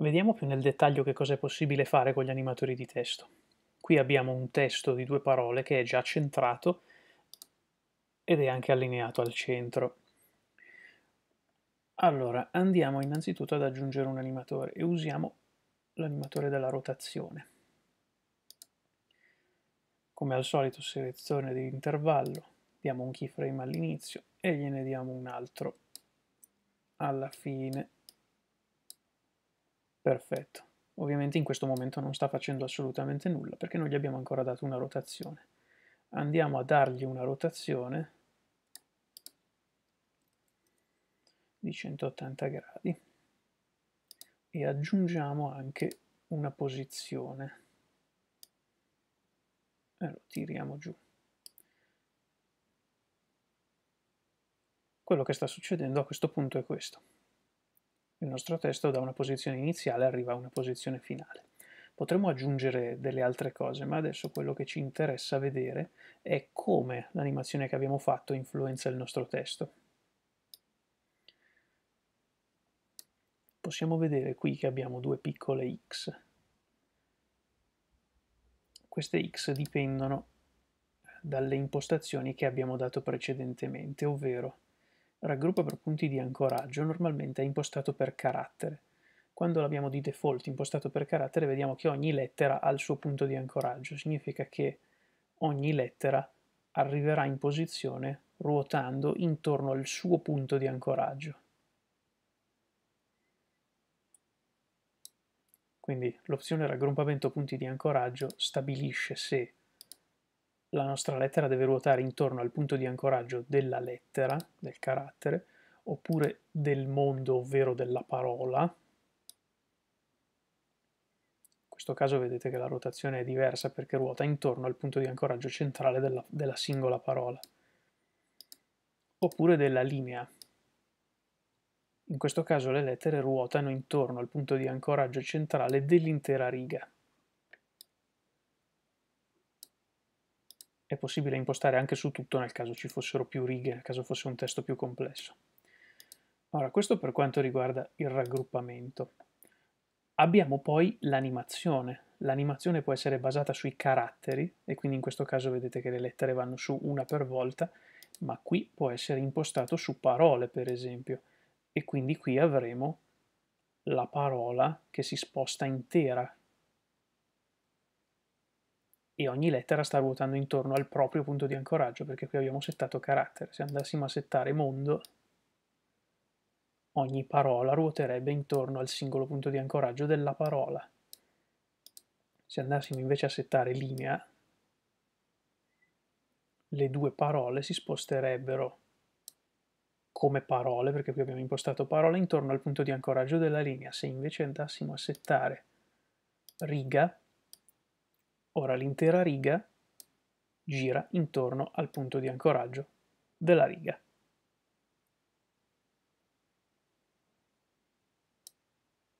Vediamo più nel dettaglio che cosa è possibile fare con gli animatori di testo. Qui abbiamo un testo di due parole che è già centrato ed è anche allineato al centro. Allora, andiamo innanzitutto ad aggiungere un animatore e usiamo l'animatore della rotazione. Come al solito selezione di intervallo, diamo un keyframe all'inizio e gliene diamo un altro alla fine Perfetto. Ovviamente in questo momento non sta facendo assolutamente nulla perché non gli abbiamo ancora dato una rotazione. Andiamo a dargli una rotazione di 180 gradi e aggiungiamo anche una posizione. E lo tiriamo giù. Quello che sta succedendo a questo punto è questo il nostro testo da una posizione iniziale arriva a una posizione finale. Potremmo aggiungere delle altre cose, ma adesso quello che ci interessa vedere è come l'animazione che abbiamo fatto influenza il nostro testo. Possiamo vedere qui che abbiamo due piccole x. Queste x dipendono dalle impostazioni che abbiamo dato precedentemente, ovvero raggruppa per punti di ancoraggio normalmente è impostato per carattere. Quando l'abbiamo di default impostato per carattere vediamo che ogni lettera ha il suo punto di ancoraggio, significa che ogni lettera arriverà in posizione ruotando intorno al suo punto di ancoraggio. Quindi l'opzione raggruppamento punti di ancoraggio stabilisce se la nostra lettera deve ruotare intorno al punto di ancoraggio della lettera, del carattere, oppure del mondo, ovvero della parola. In questo caso vedete che la rotazione è diversa perché ruota intorno al punto di ancoraggio centrale della, della singola parola. Oppure della linea. In questo caso le lettere ruotano intorno al punto di ancoraggio centrale dell'intera riga. è possibile impostare anche su tutto nel caso ci fossero più righe, nel caso fosse un testo più complesso. Ora, questo per quanto riguarda il raggruppamento. Abbiamo poi l'animazione. L'animazione può essere basata sui caratteri, e quindi in questo caso vedete che le lettere vanno su una per volta, ma qui può essere impostato su parole, per esempio, e quindi qui avremo la parola che si sposta intera, e ogni lettera sta ruotando intorno al proprio punto di ancoraggio, perché qui abbiamo settato carattere. Se andassimo a settare mondo, ogni parola ruoterebbe intorno al singolo punto di ancoraggio della parola. Se andassimo invece a settare linea, le due parole si sposterebbero come parole, perché qui abbiamo impostato parole intorno al punto di ancoraggio della linea. Se invece andassimo a settare riga, Ora l'intera riga gira intorno al punto di ancoraggio della riga.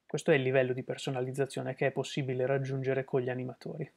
Questo è il livello di personalizzazione che è possibile raggiungere con gli animatori.